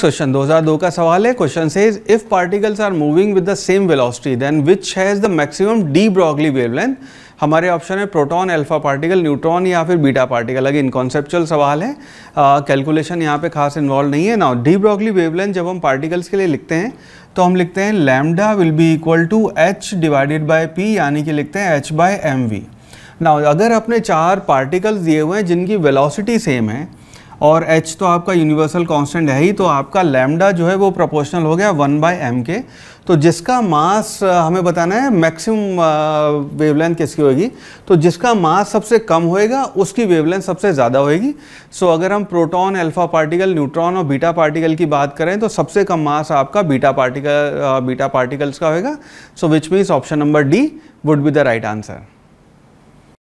question 2002 का सवाल है क्वेश्चन से if particles are moving with the same velocity then which has the maximum de Broglie wavelength हमारे option है proton alpha particle neutron या फिर बीटा पार्टिकल अगेन कॉन्सेप्चुअल सवाल है कैलकुलेशन यहाँ पे खास इन्वॉल्व नहीं है ना डी ब्रॉगली वेवलेंथ जब हम पार्टिकल्स के लिए लिखते हैं तो हम लिखते हैं lambda will be equal to H divided by P यानी कि लिखते हैं एच बाय एम वी ना अगर अपने चार पार्टिकल्स दिए हुए हैं जिनकी वेलासिटी सेम है और h तो आपका यूनिवर्सल कांस्टेंट है ही तो आपका लैम्डा जो है वो प्रोपोर्शनल हो गया वन बाय एम के तो जिसका मास हमें बताना है मैक्सिमम वेवलेंथ किसकी होगी तो जिसका मास सबसे कम होएगा उसकी वेवलेंथ सबसे ज़्यादा होएगी सो अगर हम प्रोटॉन अल्फा पार्टिकल न्यूट्रॉन और बीटा पार्टिकल की बात करें तो सबसे कम मास आपका बीटा पार्टिकल बीटा पार्टिकल्स का होएगा so which means option number D would be the right answer